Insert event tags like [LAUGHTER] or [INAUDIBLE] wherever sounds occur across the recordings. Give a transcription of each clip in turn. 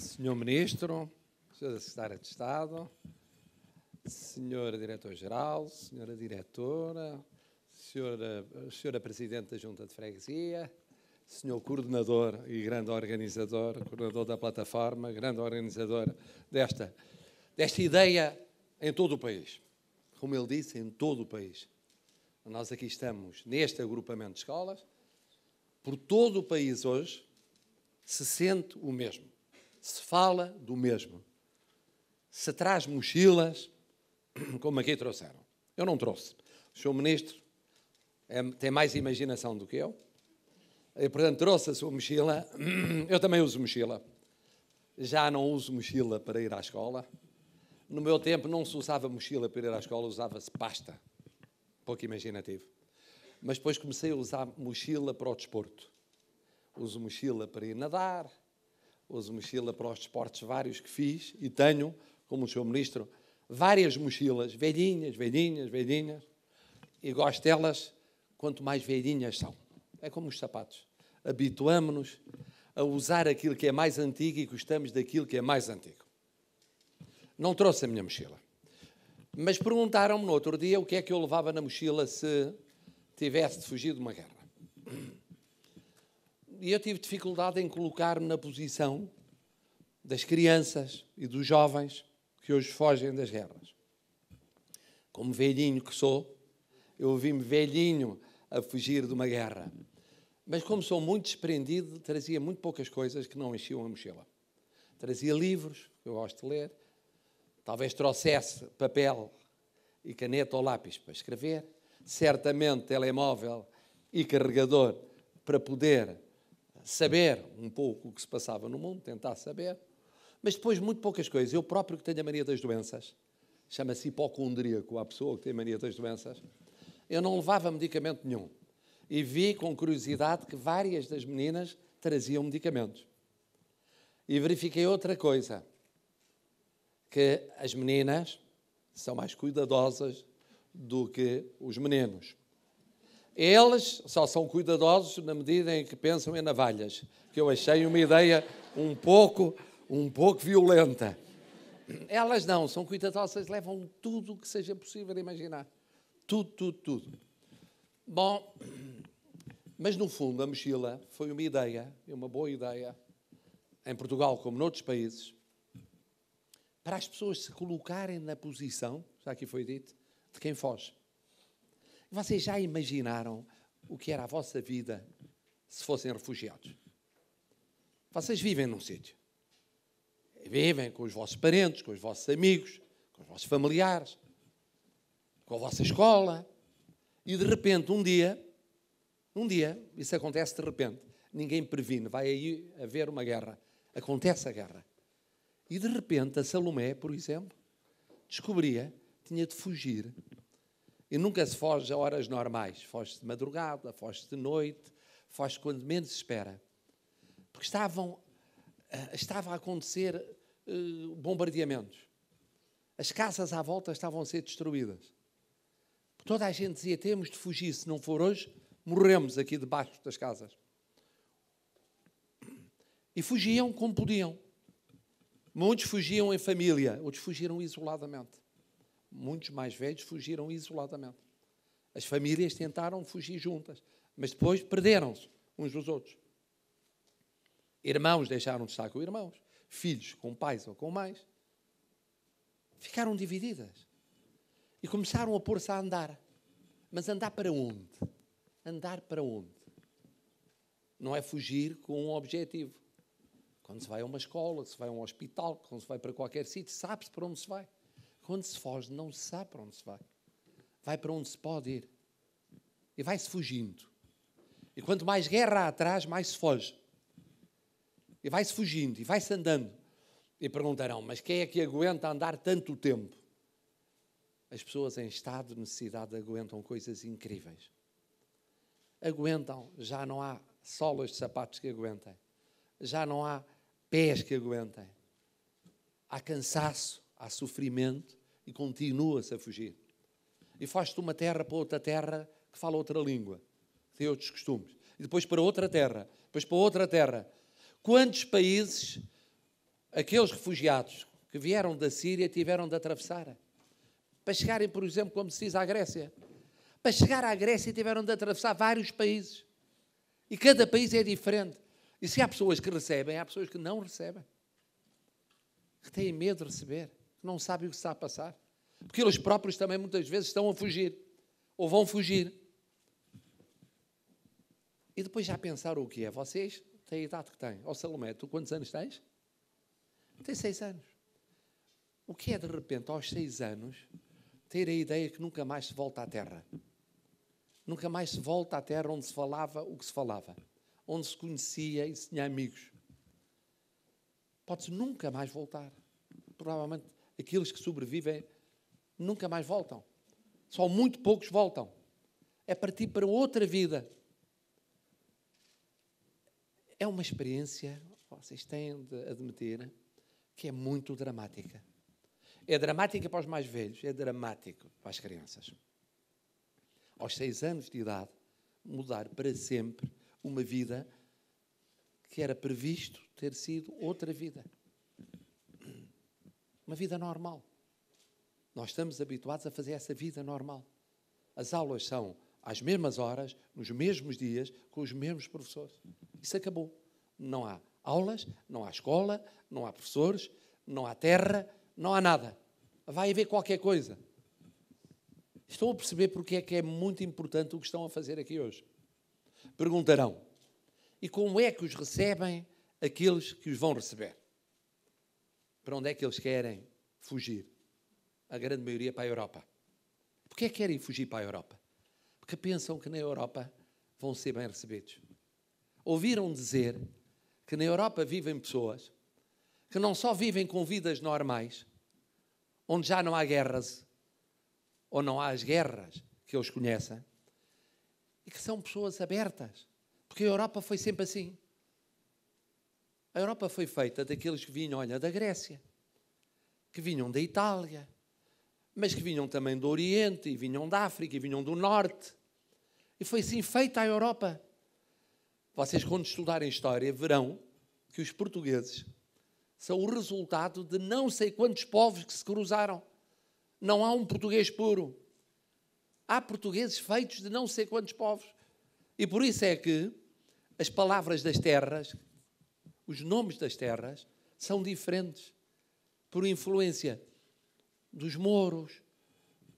Senhor Ministro, Senhora Secretária de Estado, Senhora Diretora-Geral, Senhora Diretora, Senhora, senhora Presidente da Junta de Freguesia, Senhor Coordenador e grande organizador, coordenador da plataforma, grande organizador desta, desta ideia em todo o país. Como ele disse, em todo o país. Nós aqui estamos neste agrupamento de escolas, por todo o país hoje se sente o mesmo se fala do mesmo. Se traz mochilas, [CLEARS THROAT] como aqui trouxeram. Eu não trouxe. O senhor ministro é, tem mais imaginação do que eu. E, portanto, trouxe a sua mochila. [CLEARS THROAT] Eu também uso mochila. Já não uso mochila para ir à escola. No meu tempo não se usava mochila para ir à escola, usava-se pasta. Pouco imaginativo. Mas depois comecei a usar mochila para o desporto. Uso mochila para ir nadar, uso mochila para os desportos vários que fiz e tenho, como o Sr. ministro, várias mochilas, velhinhas, velhinhas, velhinhas, e gosto delas quanto mais velhinhas são. É como os sapatos. habituamo nos a usar aquilo que é mais antigo e gostamos daquilo que é mais antigo. Não trouxe a minha mochila. Mas perguntaram-me no outro dia o que é que eu levava na mochila se tivesse fugido de uma guerra e eu tive dificuldade em colocar-me na posição das crianças e dos jovens que hoje fogem das guerras. Como velhinho que sou, eu vi-me velhinho a fugir de uma guerra. Mas como sou muito desprendido, trazia muito poucas coisas que não enchiam a mochila. Trazia livros, que eu gosto de ler, talvez trouxesse papel e caneta ou lápis para escrever, certamente telemóvel e carregador para poder saber um pouco o que se passava no mundo, tentar saber, mas depois muito poucas coisas. Eu próprio que tenho a mania das doenças, chama-se hipocondríaco, a pessoa que tem a mania das doenças, eu não levava medicamento nenhum. E vi com curiosidade que várias das meninas traziam medicamentos. E verifiquei outra coisa, que as meninas são mais cuidadosas do que os meninos. Eles só são cuidadosos na medida em que pensam em navalhas, que eu achei uma ideia um pouco, um pouco violenta. Elas não, são cuidadosas, levam tudo o que seja possível imaginar. Tudo, tudo, tudo. Bom, mas no fundo a mochila foi uma ideia, uma boa ideia, em Portugal como noutros países, para as pessoas se colocarem na posição, já aqui foi dito, de quem foge. Vocês já imaginaram o que era a vossa vida se fossem refugiados? Vocês vivem num sítio. Vivem com os vossos parentes, com os vossos amigos, com os vossos familiares, com a vossa escola. E de repente, um dia, um dia, isso acontece de repente, ninguém previne, vai aí haver uma guerra. Acontece a guerra. E de repente, a Salomé, por exemplo, descobria, tinha de fugir e nunca se foge a horas normais. Foge de madrugada, foge de noite, foge quando menos se espera. Porque estavam, eh, estava a acontecer eh, bombardeamentos. As casas à volta estavam a ser destruídas. Toda a gente dizia: temos de fugir, se não for hoje, morremos aqui debaixo das casas. E fugiam como podiam. Muitos fugiam em família, outros fugiram isoladamente muitos mais velhos fugiram isoladamente. As famílias tentaram fugir juntas, mas depois perderam-se uns dos outros. Irmãos deixaram de estar com irmãos, filhos com pais ou com mães. Ficaram divididas. E começaram a pôr-se a andar. Mas andar para onde? Andar para onde? Não é fugir com um objetivo. Quando se vai a uma escola, se vai a um hospital, quando se vai para qualquer sítio, sabe-se para onde se vai quando se foge, não se sabe para onde se vai. Vai para onde se pode ir. E vai-se fugindo. E quanto mais guerra há atrás, mais se foge. E vai-se fugindo, e vai-se andando. E perguntarão: mas quem é que aguenta andar tanto tempo? As pessoas em estado de necessidade aguentam coisas incríveis. Aguentam, já não há solas de sapatos que aguentem, já não há pés que aguentem. Há cansaço, há sofrimento e continua-se a fugir. E faz-te uma terra para outra terra que fala outra língua, que tem outros costumes. E depois para outra terra, depois para outra terra. Quantos países aqueles refugiados que vieram da Síria tiveram de atravessar? Para chegarem, por exemplo, como se diz à Grécia. Para chegar à Grécia tiveram de atravessar vários países. E cada país é diferente. E se há pessoas que recebem, há pessoas que não recebem. Que têm medo de receber não sabem o que está a passar. Porque eles próprios também muitas vezes estão a fugir, ou vão fugir. E depois já pensaram o que é? Vocês têm a idade que têm. Ó oh, Salomé, tu quantos anos tens? Tem seis anos. O que é de repente, aos seis anos, ter a ideia que nunca mais se volta à terra? Nunca mais se volta à terra onde se falava o que se falava, onde se conhecia e se tinha amigos. Pode-se nunca mais voltar. Provavelmente aqueles que sobrevivem nunca mais voltam. Só muito poucos voltam. É partir para outra vida. É uma experiência, vocês têm de admitir, que é muito dramática. É dramática para os mais velhos, é dramático para as crianças. Aos seis anos de idade, mudar para sempre uma vida que era previsto ter sido outra vida. Uma vida normal. Nós estamos habituados a fazer essa vida normal. As aulas são às mesmas horas, nos mesmos dias, com os mesmos professores. Isso acabou. Não há aulas, não há escola, não há professores, não há terra, não há nada. Vai haver qualquer coisa. Estão a perceber porque é que é muito importante o que estão a fazer aqui hoje. Perguntarão: e como é que os recebem aqueles que os vão receber? Para onde é que eles querem fugir? A grande maioria para a Europa. Porquê é que querem fugir para a Europa? Porque pensam que na Europa vão ser bem recebidos. Ouviram dizer que na Europa vivem pessoas que não só vivem com vidas normais, onde já não há guerras, ou não há as guerras que eles conhecem, e que são pessoas abertas. Porque a Europa foi sempre assim. A Europa foi feita daqueles que vinham, olha, da Grécia, que vinham da Itália, mas que vinham também do Oriente, e vinham da África, e vinham do Norte. E foi assim feita a Europa. Vocês, quando estudarem história, verão que os portugueses são o resultado de não sei quantos povos que se cruzaram. Não há um português puro. Há portugueses feitos de não sei quantos povos. E por isso é que as palavras das terras, os nomes das terras são diferentes por influência dos moros,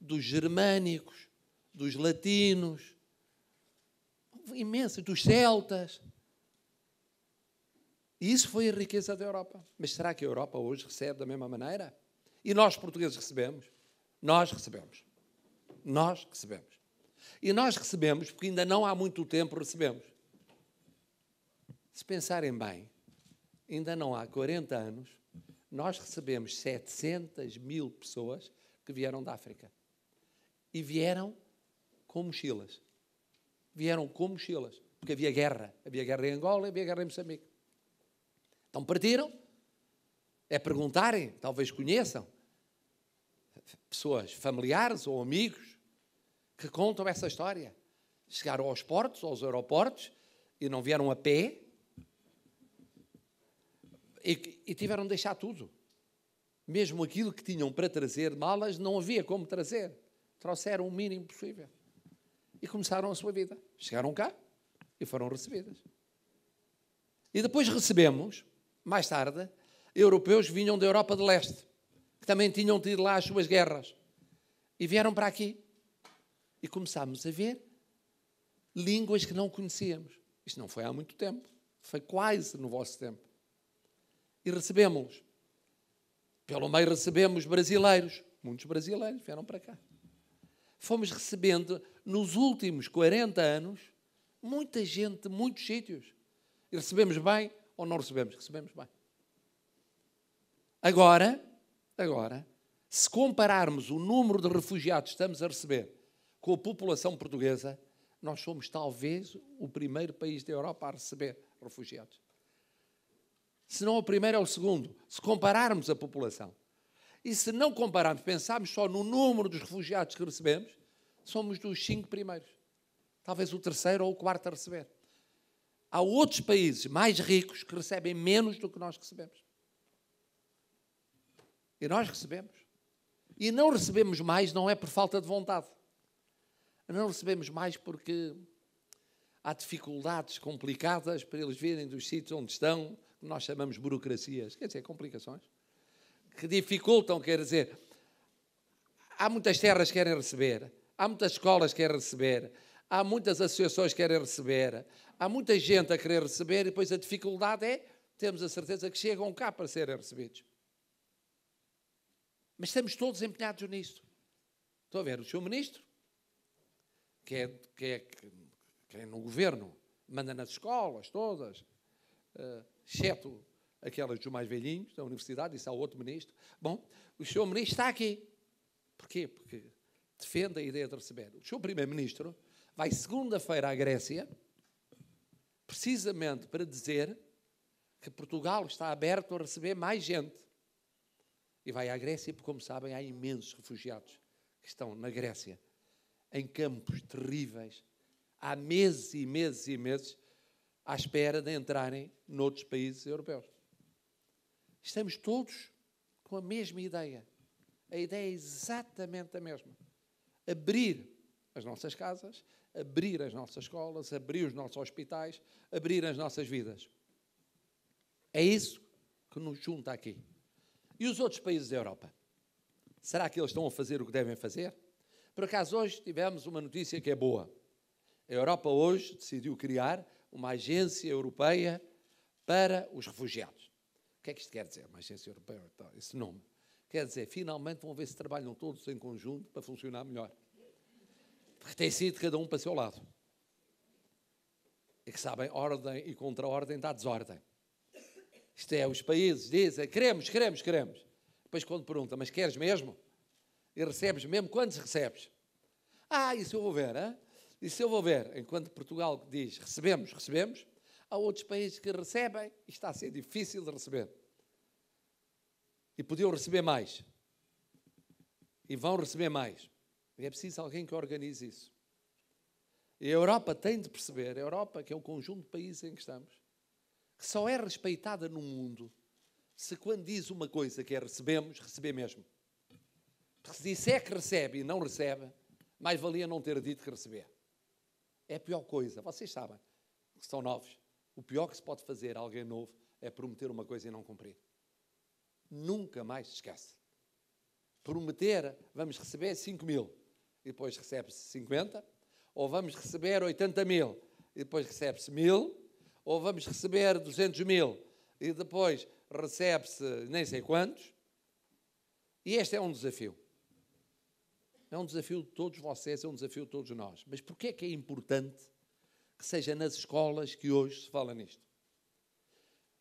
dos germânicos, dos latinos, imensos, dos celtas. E isso foi a riqueza da Europa. Mas será que a Europa hoje recebe da mesma maneira? E nós, portugueses, recebemos? Nós recebemos. Nós recebemos. E nós recebemos, porque ainda não há muito tempo recebemos. Se pensarem bem, ainda não há 40 anos, nós recebemos 700 mil pessoas que vieram da África. E vieram com mochilas. Vieram com mochilas. Porque havia guerra. Havia guerra em Angola, havia guerra em Moçambique. Então partiram. É perguntarem, talvez conheçam, pessoas familiares ou amigos que contam essa história. Chegaram aos portos, aos aeroportos, e não vieram a pé, e, e tiveram de deixar tudo. Mesmo aquilo que tinham para trazer, malas, não havia como trazer. Trouxeram o mínimo possível. E começaram a sua vida. Chegaram cá e foram recebidas. E depois recebemos, mais tarde, europeus que vinham da Europa de Leste, que também tinham tido lá as suas guerras. E vieram para aqui. E começámos a ver línguas que não conhecíamos. Isto não foi há muito tempo. Foi quase no vosso tempo e recebemos-los. Pelo meio recebemos brasileiros. Muitos brasileiros vieram para cá. Fomos recebendo, nos últimos 40 anos, muita gente, muitos sítios. E recebemos bem ou não recebemos? Recebemos bem. Agora, agora, se compararmos o número de refugiados que estamos a receber com a população portuguesa, nós somos talvez o primeiro país da Europa a receber refugiados se não o primeiro é o segundo, se compararmos a população. E se não compararmos, pensarmos só no número dos refugiados que recebemos, somos dos cinco primeiros. Talvez o terceiro ou o quarto a receber. Há outros países mais ricos que recebem menos do que nós recebemos. E nós recebemos. E não recebemos mais, não é por falta de vontade. Não recebemos mais porque há dificuldades complicadas para eles virem dos sítios onde estão, nós chamamos burocracias, quer dizer, complicações, que dificultam, quer dizer, há muitas terras que querem receber, há muitas escolas que querem receber, há muitas associações que querem receber, há muita gente a querer receber e depois a dificuldade é termos a certeza que chegam cá para serem recebidos. Mas estamos todos empenhados nisto. Estou a ver o seu Ministro, que é, que é, que é no governo, manda nas escolas todas, uh, exceto aquelas dos mais velhinhos da universidade, disse ao outro ministro, bom, o senhor ministro está aqui. Porquê? Porque defende a ideia de receber. O senhor primeiro-ministro vai segunda-feira à Grécia, precisamente para dizer que Portugal está aberto a receber mais gente. E vai à Grécia, porque, como sabem, há imensos refugiados que estão na Grécia, em campos terríveis, há meses e meses e meses, à espera de entrarem noutros países europeus. Estamos todos com a mesma ideia. A ideia é exatamente a mesma. Abrir as nossas casas, abrir as nossas escolas, abrir os nossos hospitais, abrir as nossas vidas. É isso que nos junta aqui. E os outros países da Europa? Será que eles estão a fazer o que devem fazer? Por acaso, hoje tivemos uma notícia que é boa. A Europa hoje decidiu criar uma agência europeia para os refugiados. O que é que isto quer dizer? Uma agência europeia, então, esse nome. Quer dizer, finalmente vão ver se trabalham todos em conjunto para funcionar melhor. Porque tem sido cada um para o seu lado. E é que sabem, ordem e contra-ordem dá desordem. Isto é, os países dizem, queremos, queremos, queremos. Depois quando pergunta, mas queres mesmo? E recebes mesmo? Quantos recebes? Ah, isso eu vou ver, hein? E se eu vou ver, enquanto Portugal diz recebemos, recebemos, há outros países que recebem e está a ser difícil de receber. E podiam receber mais. E vão receber mais. E é preciso alguém que organize isso. E a Europa tem de perceber, a Europa, que é o conjunto de países em que estamos, que só é respeitada no mundo se quando diz uma coisa que é recebemos, receber mesmo. Porque se disser que recebe e não recebe, mais valia não ter dito que receber é a pior coisa. Vocês sabem, que são novos. O pior que se pode fazer a alguém novo é prometer uma coisa e não cumprir. Nunca mais se esquece. Prometer, vamos receber 5 mil, e depois recebe-se 50, ou vamos receber 80 mil, e depois recebe-se mil, ou vamos receber 200 mil, e depois recebe-se nem sei quantos. E este é um desafio. É um desafio de todos vocês, é um desafio de todos nós. Mas porquê é que é importante que seja nas escolas que hoje se fala nisto?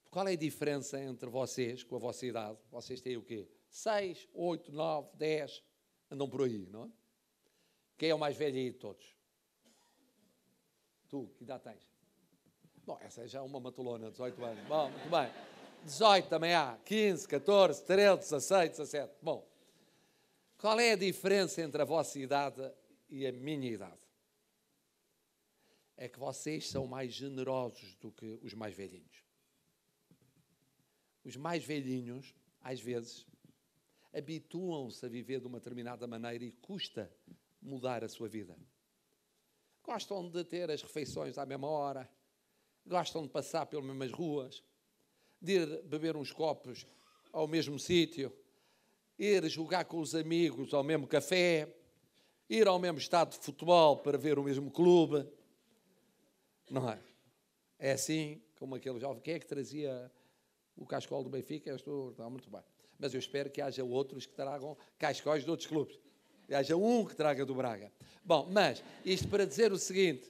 Qual é a diferença entre vocês, com a vossa idade? Vocês têm o quê? 6, 8, 9, 10, andam por aí, não é? Quem é o mais velho aí de todos? Tu, que idade tens? Bom, essa é já uma matulona, 18 anos. Bom, muito bem. 18 também há, 15, 14, 13, 16, 17. Bom, qual é a diferença entre a vossa idade e a minha idade? É que vocês são mais generosos do que os mais velhinhos. Os mais velhinhos, às vezes, habituam-se a viver de uma determinada maneira e custa mudar a sua vida. Gostam de ter as refeições à mesma hora, gostam de passar pelas mesmas ruas, de ir beber uns copos ao mesmo sítio, ir jogar com os amigos ao mesmo café, ir ao mesmo estádio de futebol para ver o mesmo clube. Não é? É assim como aquele jovem. Quem é que trazia o cascol do Benfica? estou, está muito bem. Mas eu espero que haja outros que tragam cascóis de outros clubes. Que haja um que traga do Braga. Bom, mas isto para dizer o seguinte: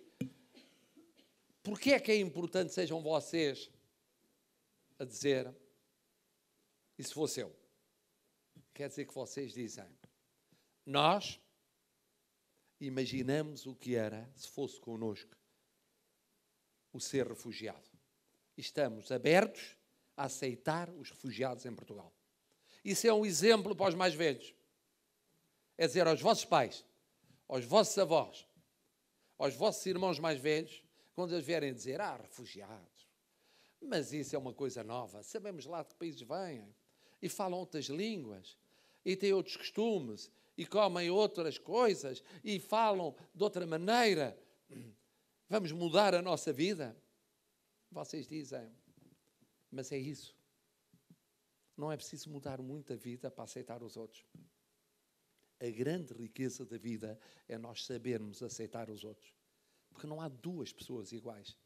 porquê é que é importante sejam vocês a dizer, e se fosse eu? Quer dizer que vocês dizem, nós imaginamos o que era se fosse connosco o ser refugiado. Estamos abertos a aceitar os refugiados em Portugal. Isso é um exemplo para os mais velhos. É dizer aos vossos pais, aos vossos avós, aos vossos irmãos mais velhos, quando eles vierem dizer: Ah, refugiados, mas isso é uma coisa nova, sabemos lá de que países vêm e falam outras línguas e têm outros costumes, e comem outras coisas, e falam de outra maneira. Vamos mudar a nossa vida? Vocês dizem, mas é isso. Não é preciso mudar muito a vida para aceitar os outros. A grande riqueza da vida é nós sabermos aceitar os outros. Porque não há duas pessoas iguais.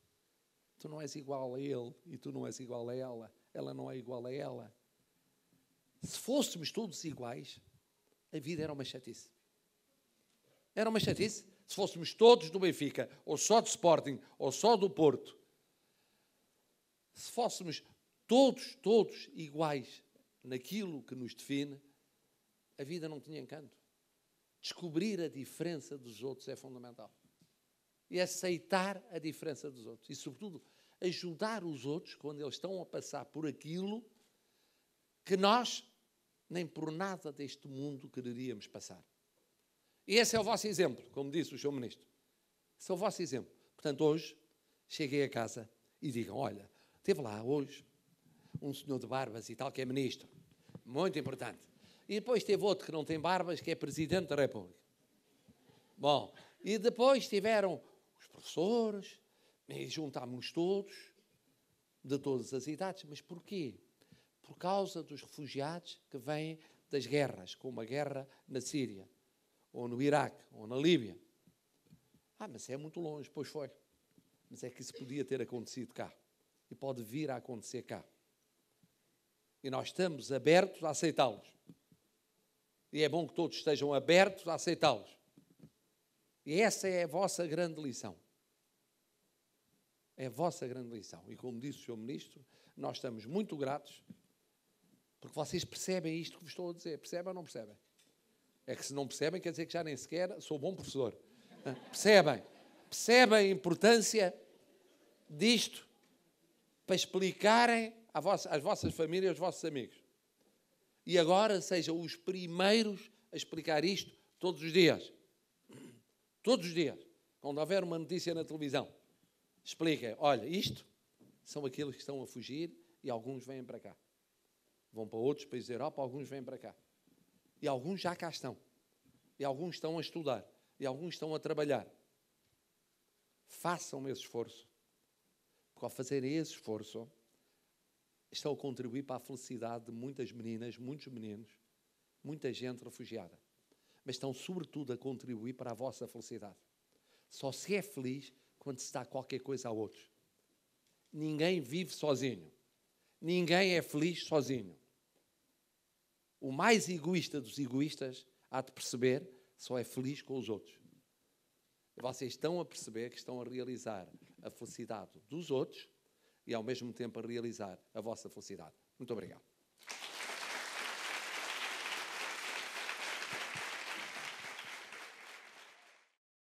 Tu não és igual a ele e tu não és igual a ela. Ela não é igual a ela. Se fôssemos todos iguais, a vida era uma chatice. Era uma chatice. Se fôssemos todos do Benfica, ou só do Sporting, ou só do Porto, se fôssemos todos, todos iguais naquilo que nos define, a vida não tinha encanto. Descobrir a diferença dos outros é fundamental. E aceitar a diferença dos outros. E, sobretudo, ajudar os outros quando eles estão a passar por aquilo que nós nem por nada deste mundo quereríamos passar. E esse é o vosso exemplo, como disse o Sr. Ministro. Esse é o vosso exemplo. Portanto, hoje, cheguei a casa e digam: olha, teve lá hoje um senhor de barbas e tal, que é ministro. Muito importante. E depois teve outro que não tem barbas, que é presidente da República. Bom, e depois tiveram os professores, e juntámos todos, de todas as idades. Mas porquê? por causa dos refugiados que vêm das guerras, como a guerra na Síria, ou no Iraque, ou na Líbia. Ah, mas é muito longe, pois foi. Mas é que isso podia ter acontecido cá. E pode vir a acontecer cá. E nós estamos abertos a aceitá-los. E é bom que todos estejam abertos a aceitá-los. E essa é a vossa grande lição. É a vossa grande lição. E como disse o Sr. Ministro, nós estamos muito gratos porque vocês percebem isto que vos estou a dizer. Percebem ou não percebem? É que se não percebem, quer dizer que já nem sequer sou bom professor. percebem? Percebem a importância disto para explicarem às vossas famílias, aos vossos amigos. E agora sejam os primeiros a explicar isto todos os dias. Todos os dias. Quando houver uma notícia na televisão, expliquem: olha, isto são aqueles que estão a fugir e alguns vêm para cá vão para outros países da Europa, alguns vêm para cá. E alguns já cá estão. E alguns estão a estudar. E alguns estão a trabalhar. Façam esse esforço. Porque ao fazer esse esforço, estão a contribuir para a felicidade de muitas meninas, muitos meninos, muita gente refugiada. Mas estão, sobretudo, a contribuir para a vossa felicidade. Só se é feliz quando se dá qualquer coisa a outros. Ninguém vive sozinho. Ninguém é feliz sozinho o mais egoísta dos egoístas, há de perceber, só é feliz com os outros. Vocês estão a perceber que estão a realizar a felicidade dos outros e, ao mesmo tempo, a realizar a vossa felicidade. Muito obrigado.